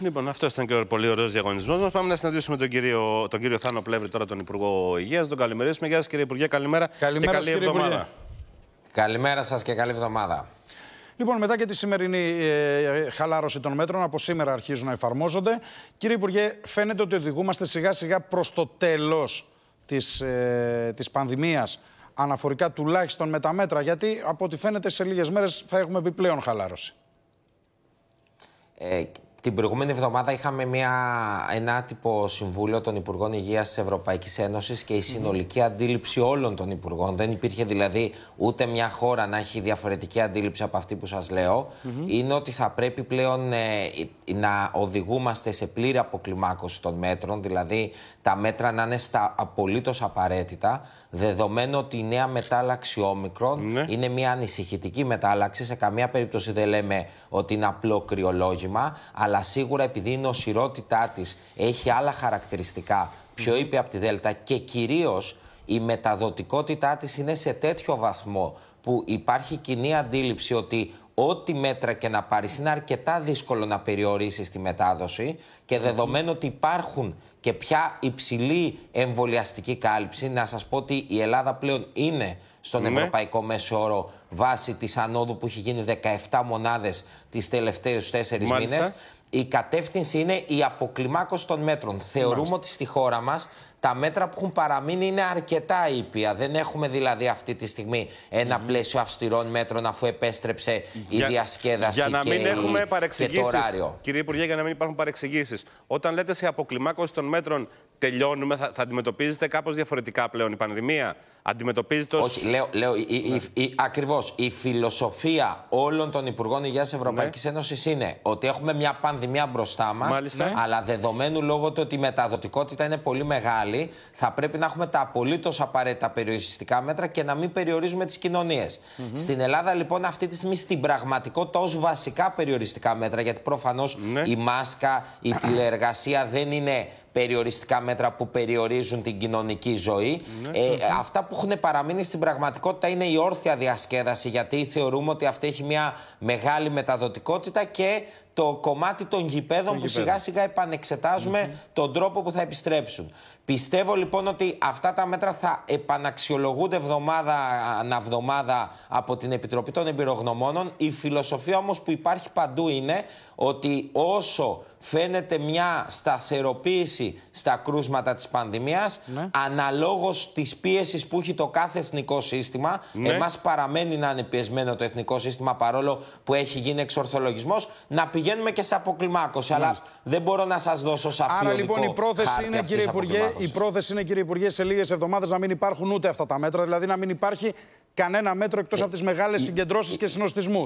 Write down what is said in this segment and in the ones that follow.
Λοιπόν, αυτός ήταν και ο πολύ ωραίος διαγωνισμός μας. Πάμε να συναντήσουμε τον κύριο, τον κύριο Θάνο Πλεύρη, τώρα τον Υπουργό Υγείας. Τον καλημερίσουμε. Γεια σας, κύριε Υπουργέ. Καλημέρα, καλημέρα και καλή σας, εβδομάδα. Καλημέρα σας και καλή εβδομάδα. Λοιπόν, μετά και τη σημερινή ε, ε, χαλάρωση των μέτρων, από σήμερα αρχίζουν να εφαρμόζονται. Κύριε Υπουργέ, φαίνεται ότι οδηγούμαστε σιγά-σιγά προς το τέλος της της ε, πανδημίας, αναφορικά τουλάχιστον με τα μέτρα, γιατί από ό,τι φαίνεται σε λίγες μέρες θα έχουμε επιπλέον χαλάρωση. Ε, την προηγούμενη εβδομάδα είχαμε μια, ένα άτυπο συμβούλιο των Υπουργών Υγείας της Ευρωπαϊκής Ένωσης και η συνολικη αντίληψη όλων των Υπουργών. Δεν υπήρχε δηλαδή ούτε μια χώρα να έχει διαφορετική αντίληψη από αυτή που σας λεω Είναι ότι θα πρέπει πλέον ε, να οδηγούμαστε σε πλήρη αποκλιμάκωση των μέτρων, δηλαδή τα μέτρα να είναι στα απολύτως απαραίτητα, δεδομένου ότι η νέα όμικρων ναι. είναι μια ανησυχητική μετάλλαξη. Σε καμία περίπτωση δεν λέμε ότι είναι απλό κρυολόγημα αλλά σίγουρα επειδή η νοσηρότητά της έχει άλλα χαρακτηριστικά, πιο ήπια από τη Δέλτα και κυρίως η μεταδοτικότητά της είναι σε τέτοιο βαθμό που υπάρχει κοινή αντίληψη ότι ό,τι μέτρα και να πάρεις, είναι αρκετά δύσκολο να περιορίσεις τη μετάδοση και δεδομένου ότι υπάρχουν και πια υψηλή εμβολιαστική κάλυψη, να σας πω ότι η Ελλάδα πλέον είναι στον ναι. ευρωπαϊκό μέσο όρο βάσει της ανόδου που έχει γίνει 17 μονάδες τις τελευταίες 4 μήνες. Η κατεύθυνση είναι η αποκλιμάκωση των μέτρων. Θεωρούμε ότι στη χώρα μας τα μέτρα που έχουν παραμείνει είναι αρκετά ήπια. Δεν έχουμε δηλαδή αυτή τη στιγμή ένα mm. πλαίσιο αυστηρών μέτρων αφού επέστρεψε για, η διασκέδαση για να μην έχουμε το ωράριο. Κύριε Υπουργέ, για να μην υπάρχουν παρεξηγήσεις. Όταν λέτε σε αποκλιμάκωση των μέτρων τελειώνουμε, θα, θα αντιμετωπίζετε κάπως διαφορετικά πλέον η πανδημία. Αντιμετωπίζετε ως... Όχι, λέω, λέω η, ναι. ακριβώς η φιλοσοφία όλων των Υπουργών υγείας Ευρωπαϊκή ναι. είναι ότι έχουμε μια πανδημία πανδημία μπροστά μας. Ναι. Αλλά δεδομένου λόγω του ότι η μεταδοτικότητα είναι πολύ μεγάλη, θα πρέπει να έχουμε τα απολύτως απαραίτητα περιοριστικά μέτρα και να μην περιορίζουμε τις κοινωνίες. Στην Ελλάδα, λοιπόν, αυτή τη στιγμή στην πραγματικότητα ως βασικά περιοριστικά μέτρα, γιατί προφανώς ναι. η μάσκα, η τηλεεργασία δεν είναι περιοριστικά μέτρα που περιορίζουν την κοινωνική ζωή. Ναι. Ε, αυτά που έχουν παραμείνει στην πραγματικότητα είναι η όρθια διασκέδαση, γιατί θεωρούμε ότι αυτή έχει μια μεγάλη μεταδοτικότητα και το κομμάτι των γηπέδων που σιγα σιγά σιγά τον τρόπο που θα επιστρέψουν. Πιστεύω λοιπόν ότι αυτά τα μέτρα θα επαναξιολογούνται εβδομάδα αναβδομάδα από την Επιτροπή των Εμπειρογνωμόνων. Η φιλοσοφία όμως που υπάρχει παντού είναι ότι όσο φαίνεται μια σταθεροποίηση στα κρούσματα της πανδημίας, ναι. αναλόγως της πίεσης που έχει το κάθε εθνικό σύστημα, ναι. εμάς παραμένει να είναι πιεσμένο το εθνικό σύστημα παρόλο που έχει γίνει εξορθολογισμός, να πηγαίνουμε και σε αποκλιμάκωση. Ναι. Αλλά δεν μπορώ να σας δώσω σαφή Άρα λοιπόν η πρόθεση είναι κύριε Υπουργέ η πρόθεση είναι, κύριε Υπουργέ, σε λίγες εβδομάδες να μην υπάρχουν ούτε αυτά τα μέτρα. Δηλαδή να μην υπάρχει κανένα μέτρο εκτός ε, από τις μεγάλες συγκεντρώσεις και συνοστισμούς.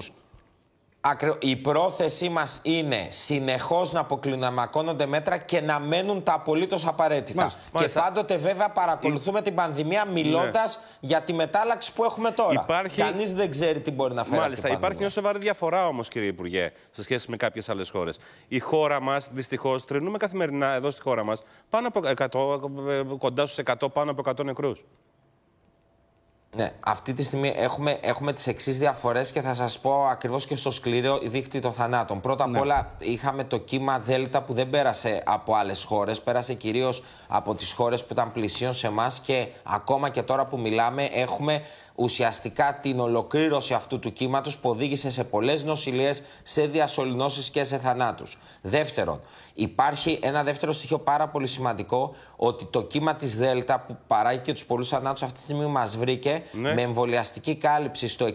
Η πρόθεσή μας είναι συνεχώς να αποκλιναμακώνονται μέτρα και να μένουν τα απολύτως απαραίτητα. Μάλιστα, και πάντοτε βέβαια παρακολουθούμε την πανδημία μιλώντας ναι. για τη μετάλλαξη που έχουμε τώρα. Υπάρχει... δεν ξέρει τι μπορεί να φέρει Μάλιστα. Υπάρχει μια σοβαρή διαφορά όμως κύριε Υπουργέ σε σχέση με κάποιες άλλες χώρες. Η χώρα μας, δυστυχώς, τρινούμε καθημερινά εδώ στη χώρα μας, πάνω από ε, κοντά στους 100 πάνω από 100 νεκρούς. Ναι, αυτή τη στιγμή έχουμε, έχουμε τις εξής διαφορές και θα σας πω ακριβώς και στο σκληρό δίκτυο των θανάτων. Πρώτα απ' ναι. όλα είχαμε το κύμα Δέλτα που δεν πέρασε από άλλες χώρες. Πέρασε κυρίως από τις χώρες που ήταν πλησίων σε εμάς και ακόμα και τώρα που μιλάμε έχουμε ουσιαστικά την ολοκλήρωση αυτού του κύματος που οδήγησε σε πολλές νοσηλίες, σε διασωληνώσεις και σε θανάτους. Δεύτερον, Υπάρχει ένα δεύτερο στοιχείο πάρα πολύ σημαντικό, ότι το κύμα της ΔΕΛΤΑ που παράγει και τους πολλούς θανάτου αυτή τη στιγμή μας βρήκε ναι. με εμβολιαστική κάλυψη στο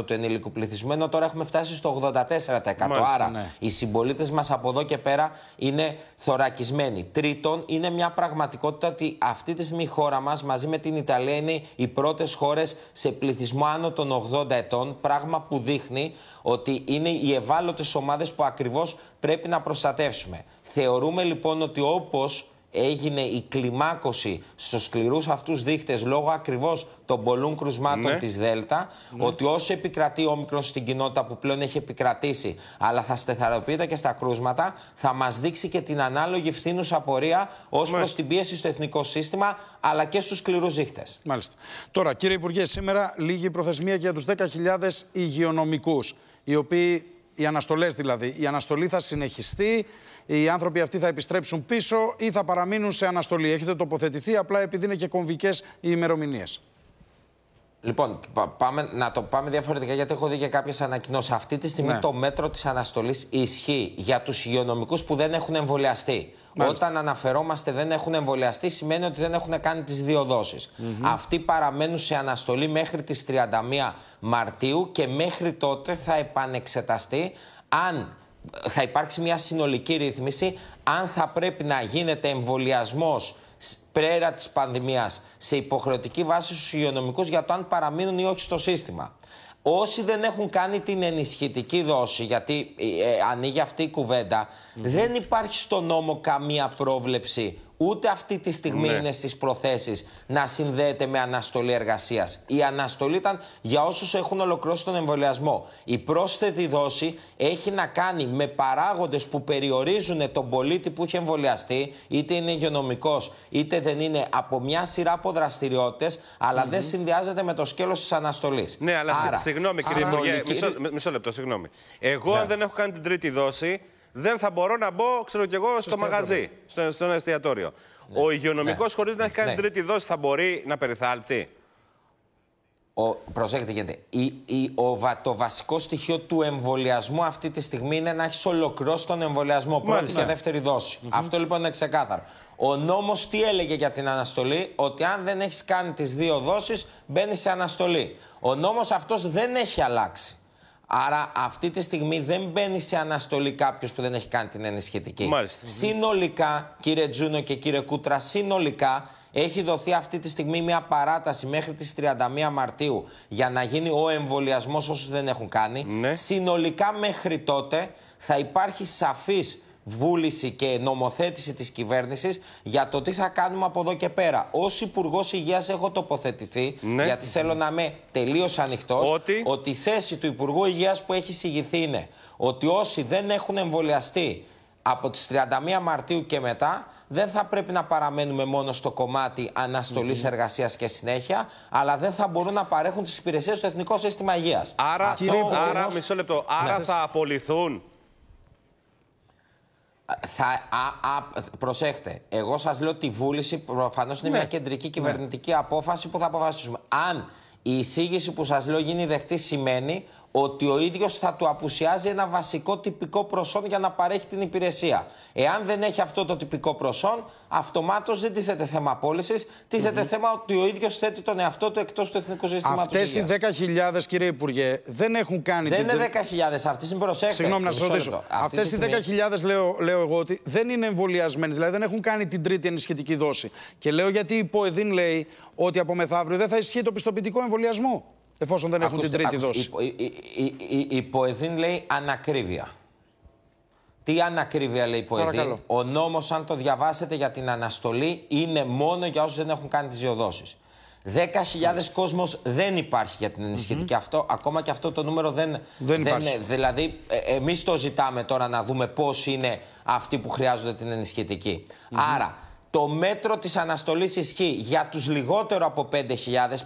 67% του ενηλικού πληθυσμού, ενώ τώρα έχουμε φτάσει στο 84%. Μάλιστα, Άρα ναι. οι συμπολίτες μας από εδώ και πέρα είναι θωρακισμένοι. Τρίτον, είναι μια πραγματικότητα ότι αυτή τη στιγμή η χώρα μας μαζί με την Ιταλία είναι οι πρώτες χώρες σε πληθυσμό άνω των 80 ετών. Πράγμα που δείχνει ότι είναι οι ευάλωτες ομάδες που ακριβώς πρέπει να προστατεύσουμε. Θεωρούμε λοιπόν ότι όπως έγινε η κλιμάκωση στους σκληρούς αυτούς δείχτες λόγω ακριβώς των πολλών κρουσμάτων ναι. της ΔΕΛΤΑ, ναι. ότι όσο επικρατεί ο μικρός στην κοινότητα που πλέον έχει επικρατήσει, αλλά θα στεθαροποιείται και στα κρούσματα, θα μας δείξει και την ανάλογη φθήνουσα πορεία ως ναι. προς την πίεση στο εθνικό σύστημα, αλλά και στους σκληρούς δείχτες. Μάλιστα. Τώρα, κύριε Υπουργέ, σήμερα λίγη προθεσμία για τους 10.000 υγειονομικούς οι οποίοι οι αναστολές δηλαδή. Η αναστολή θα συνεχιστεί, οι άνθρωποι αυτοί θα επιστρέψουν πίσω ή θα παραμείνουν σε αναστολή. Έχετε τοποθετηθεί απλά επειδή είναι και κομβικές οι ημερομηνίες. Λοιπόν, πάμε, να το πάμε διαφορετικά γιατί έχω δει και κάποιες ανακοινώσεις. Αυτή τη στιγμή ναι. το μέτρο της αναστολής ισχύει για τους υγειονομικούς που δεν έχουν εμβολιαστεί. Όταν αναφερόμαστε δεν έχουν εμβολιαστεί, σημαίνει ότι δεν έχουν κάνει τις δύο δόσεις. Αυτοί παραμένουν σε αναστολή μέχρι τις 31 Μαρτίου και μέχρι τότε θα επανεξεταστεί αν θα υπάρξει μια συνολική ρύθμιση, αν θα πρέπει να γίνεται εμβολιασμός πέρα της πανδημίας σε υποχρεωτική βάση στους υγειονομικούς για το αν παραμείνουν ή όχι στο σύστημα. Όσοι δεν έχουν κάνει την ενισχυτική δόση, γιατί ε, ε ανοίγει αυτή η κουβεντα δεν υπάρχει στο νόμο καμία πρόβλεψη ούτε αυτή τη στιγμή ναι. είναι στις προθέσεις να συνδέεται με αναστολή εργασίας. Η αναστολή ήταν για όσους έχουν ολοκληρώσει τον εμβολιασμό. Η πρόσθετη δόση έχει να κάνει με παράγοντες που περιορίζουν τον πολίτη που έχει εμβολιαστεί, είτε είναι υγειονομικός είτε δεν είναι, από μια σειρά από δραστηριότητες, αλλά δεν συνδυάζεται με το σκέλος της αναστολής. Ναι, αλλά συγγνώμη κύριε Υπουργέ, μισό, μισό λεπτό, συγγνώμη. Εγώ, αν ναι. δεν έχω κάνει την τρίτη δόση, δεν θα μπορώ να μπω, ξέρω κι εγώ, στο στο μαγαζί, στο, στο εστιατόριο. Ναι. Ο υγειονομικός, ναι. χωρίς να έχει κάνει ναι. τρίτη δόση, θα μπορεί να περιθάλπτει. Ο, προσέχετε Η, το βασικό στοιχείο του εμβολιασμού αυτή τη στιγμή είναι να έχεις ολοκληρώσει τον εμβολιασμό πρώτη Μάλιστα. και δεύτερη δόση. Αυτό λοιπόν είναι ξεκάθαρο. Ο νόμος τι έλεγε για την αναστολή, ότι αν δεν έχεις κάνει τις δύο δόσεις, μπαίνεις σε αναστολή. Ο νόμος αυτός δεν έχει αλλάξει. Άρα αυτή τη στιγμή δεν μπαίνει σε αναστολή κάποιος που δεν έχει κάνει την ενισχυτική. Μάλιστα. Συνολικά, κύριε Τζούνο και κύριε Κούτρα, συνολικά έχει δοθεί αυτή τη στιγμή μια παράταση μέχρι τις 31 Μαρτίου για να γίνει ο εμβολιασμός όσους δεν έχουν κάνει. Ναι. Συνολικά μέχρι τότε θα υπάρχει σαφής βούληση και νομοθέτηση της κυβέρνησης για το τι θα κάνουμε από εδώ και πέρα. Ως Υπουργός Υγείας έχω τοποθετηθεί, ναι. γιατί θέλω να είμαι τελείως ανοιχτός, ότι... η θέση του Υπουργού Υγείας που έχει συγηθεί είναι ότι όσοι δεν έχουν εμβολιαστεί από τις 31 Μαρτίου και μετά δεν θα πρέπει να παραμένουμε μόνο στο κομμάτι αναστολής mm εργασίας και συνέχεια, αλλά δεν θα μπορούν να παρέχουν τις υπηρεσίες στο Εθνικό Σύστημα Υγείας. Άρα, Αυτό, άρα μισό λεπτό. Ναι. Άρα θα απολυθούν θα, α, α, προσέχτε, εγώ σας λέω τη βούληση προφανώς είναι ναι. μια κεντρική ναι. κυβερνητική απόφαση που θα αποφασίσουμε. Αν η εισήγηση που σας λέω γίνει δεχτή σημαίνει ότι ο ίδιος θα του απουσιάζει ένα βασικό τυπικό προσόν για να παρέχει την υπηρεσία. Εάν δεν έχει αυτό το τυπικό προσόν, αυτομάτως δεν τίθεται πώληση, απόλυση, τίθεται θέμα ότι ο ίδιος θέτει τον εαυτό του εκτός του εθνικού συστήματος. Αυτές οι 10.000, κύριε Υπουργέ, δεν έχουν κάνει. Δεν την... είναι 10.000, αυτέ είναι προσέξτε. Συγγνώμη να σας ρωτήσω. Αυτέ οι 10.000, λέω, λέω εγώ, ότι δεν είναι εμβολιασμένοι, δηλαδή δεν έχουν κάνει την τρίτη ενισχυτική δόση. Και λέω γιατί η ΠΟΕΔΗΝ λέει ότι από μεθαύριο δεν θα ισχύει το πιστοποιητικό εμβολιασμό εφόσον δεν έχουν την τρίτη δόση. Η Ποεδίν λέει ανακρίβεια. Τι ανακρίβεια λέει η Ποεδίν. Ο νόμος, αν το διαβάσετε για την αναστολή, είναι μόνο για όσους δεν έχουν κάνει τις δύο δόσεις. 10.000 κόσμο κόσμος δεν υπάρχει για την ενισχυτική αυτό. Ακόμα και αυτό το νούμερο δεν, δεν, υπάρχει. Δηλαδή, εμεί εμείς το ζητάμε τώρα να δούμε πώς είναι αυτοί που χρειάζονται την ενισχυτική. Άρα, το μέτρο της αναστολής ισχύει για τους λιγότερο από 5.000,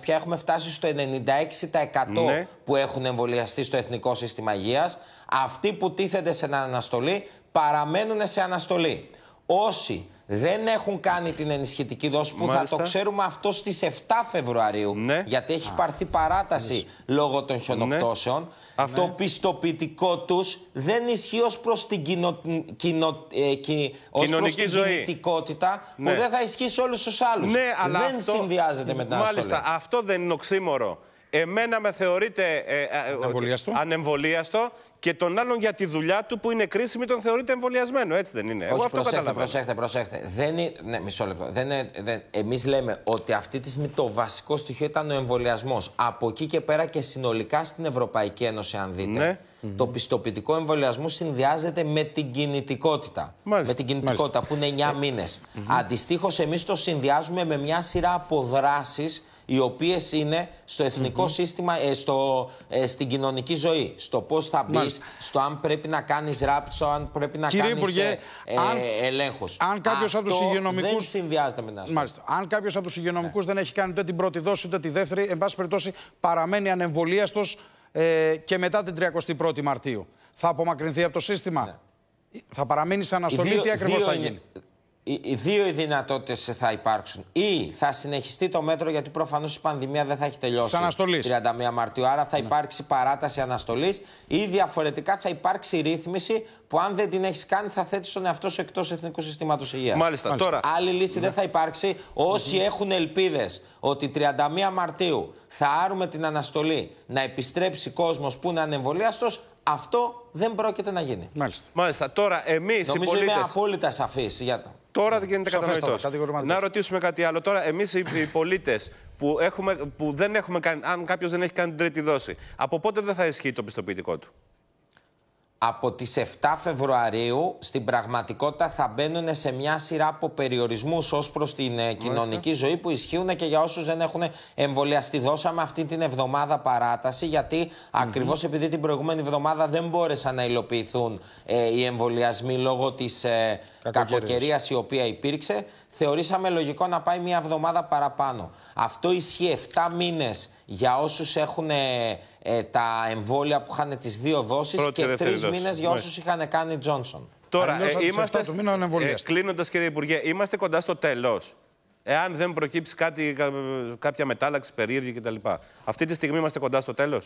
πια έχουμε φτάσει στο 96% ναι. που έχουν εμβολιαστεί στο Εθνικό Σύστημα Υγείας. Αυτοί που τίθενται σε αναστολή παραμένουν σε αναστολή. Όσοι δεν έχουν κάνει την ενισχυτική δόση που θα το ξέρουμε αυτό στις 7 Φεβρουαρίου ναι. γιατί έχει πάρθει παράταση λόγω των χιονοπτώσεων ναι. το ναι. πιστοποιητικό τους δεν ισχύει ως προς την, κοινο... Κοινο... Ε, που δεν θα ισχύει σε όλους τους άλλους δεν αυτό... συνδυάζεται με την Μάλιστα, αυτό δεν είναι οξύμορο Εμένα με θεωρείτε ε, ε, ανεμβολίαστο και τον άλλον για τη δουλειά του που είναι κρίσιμη τον θεωρείται εμβολιασμένο. Έτσι δεν είναι. Εγώ αυτό προσέχτε, προσέχτε, προσέχτε. Δεν είναι, ναι, μισό λεπτό. Δεν δεν, εμείς λέμε ότι αυτή τη στιγμή το βασικό στοιχείο ήταν ο εμβολιασμός. Από εκεί και πέρα και συνολικά στην Ευρωπαϊκή Ένωση, αν δείτε. Ναι. Το πιστοποιητικό εμβολιασμού συνδυάζεται με την κινητικότητα. Μάλιστα. Με την κινητικότητα που είναι 9 μήνε. Mm εμείς το συνδυάζουμε με μια σειρά από οι οποίες είναι στο εθνικο σύστημα, ε, στο, ε, στην κοινωνική ζωή. Στο πώς θα μπεις, στο αν πρέπει να κάνεις ράπτσο, αν πρέπει να κάνει ε, ε, ελέγχο. Αν κάποιος από τους υγειονομικού. Δεν συνδυάζεται με την Μάλιστα. Αν κάποιος από τους υγειονομικούς ναι. δεν έχει κάνει ούτε την πρώτη δόση ούτε τη δεύτερη, εν πάση περιπτώσει παραμένει ανεμβολίαστος ε, και μετά την 31η Μαρτίου. Θα απομακρυνθεί από το σύστημα. Ναι. Θα παραμείνει σε αναστολή. Τι ακριβώς θα γίνει οι δύο οι δυνατότητες θα υπάρξουν. Ή θα συνεχιστεί το μέτρο γιατί προφανώς η πανδημία δεν θα έχει τελειώσει. Σαν αναστολή. 31 Μαρτίου. Άρα θα ναι. υπάρξει παράταση αναστολής ή διαφορετικά θα υπάρξει ρύθμιση που αν δεν την έχεις κάνει θα θέτεις τον εαυτό σου εκτός εθνικού συστήματος υγείας. Μάλιστα. Τώρα. Άλλη λύση δεν ναι. θα υπάρξει. Όσοι ναι. έχουν ελπίδες ότι 31 Μαρτίου θα άρουμε την αναστολή να επιστρέψει κόσμος που είναι ανεμβολίαστος, αυτό δεν πρόκειται να γίνει. Μάλιστα. Μάλιστα. Τώρα εμείς οι πολίτε. είμαι απόλυτα σαφής για το. Τώρα δεν γίνεται κατανοητό. Να ρωτήσουμε κάτι άλλο. Τώρα, εμείς οι πολίτες που, που δεν έχουμε κάνει, αν κάποιος δεν έχει κάνει την τρίτη δόση, από πότε δεν θα ισχύει το πιστοποιητικό του από τις 7 Φεβρουαρίου στην πραγματικότητα θα μπαίνουν σε μια σειρά από περιορισμούς ως προς την ε, κοινωνική ζωή που ισχύουν και για όσους δεν έχουν εμβολιαστεί. Δώσαμε αυτή την εβδομάδα παράταση γιατί ακριβώς επειδή την προηγούμενη εβδομάδα δεν μπόρεσαν να υλοποιηθούν ε, οι εμβολιασμοί λόγω της ε, κακοκαιρίας η οποία υπήρξε θεωρήσαμε λογικό να πάει μια εβδομάδα παραπάνω. Αυτό ισχύει 7 μήνες για όσους έχουν ε, τα εμβόλια που είχαν τις δύο δόσεις και, και τρει μήνες για ναι. όσους είχαν κάνει Τζόνσον. Τώρα, ε, είμαστε. Ε, Κλείνοντας, κύριε Υπουργέ, είμαστε κοντά στο τέλος. Εάν δεν προκύψει κάτι, κάποια μετάλλαξη περίεργη κτλ. Αυτή τη στιγμή είμαστε κοντά στο τέλος.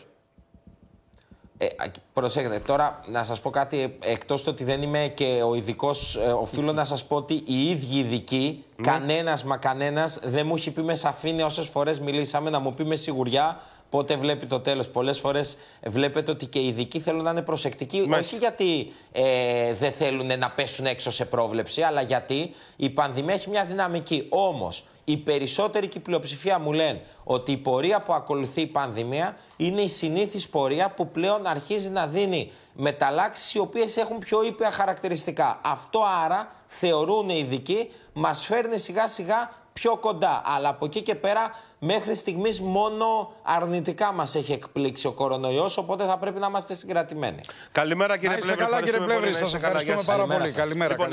Ε, προσέξτε, τώρα να σας πω κάτι, εκτός του ότι δεν είμαι και ο ειδικός, ε, οφείλω να σας πω ότι οι ίδιοι ειδικοί, κανένα, κανένας μα κανένας, δεν μου έχει πει με σαφήνεια όσες φορές μιλήσαμε, να μου πει με σιγουριά πότε βλέπει το τέλος. Πολλές φορές βλέπετε ότι και οι ειδικοί θέλουν να είναι προσεκτικοί. Όχι γιατί ε, δεν θέλουν να πέσουν έξω σε πρόβλεψη, αλλά γιατί η πανδημία έχει μια δυναμική. Όμως, η περισσότερη και η πλειοψηφία μου λένε ότι η πορεία που ακολουθεί η πανδημία είναι η συνήθις πορεία που πλέον αρχίζει να δίνει μεταλλάξεις, οι οποίες έχουν πιο ήπια χαρακτηριστικά. Αυτό άρα θεωρούν οι ειδικοί μας φέρνει σιγά σιγά πιο κοντά. Αλλά από εκεί και πέρα μέχρι στιγμής μόνο αρνητικά μας έχει εκπλήξει ο κορονοϊός, οπότε θα πρέπει να είμαστε συγκρατημένοι. Καλημέρα κύριε Πλεύρη. Καλά, κύριε Πλεύρη, σας ευχαριστούμε πάρα πολύ. Καλημέρα.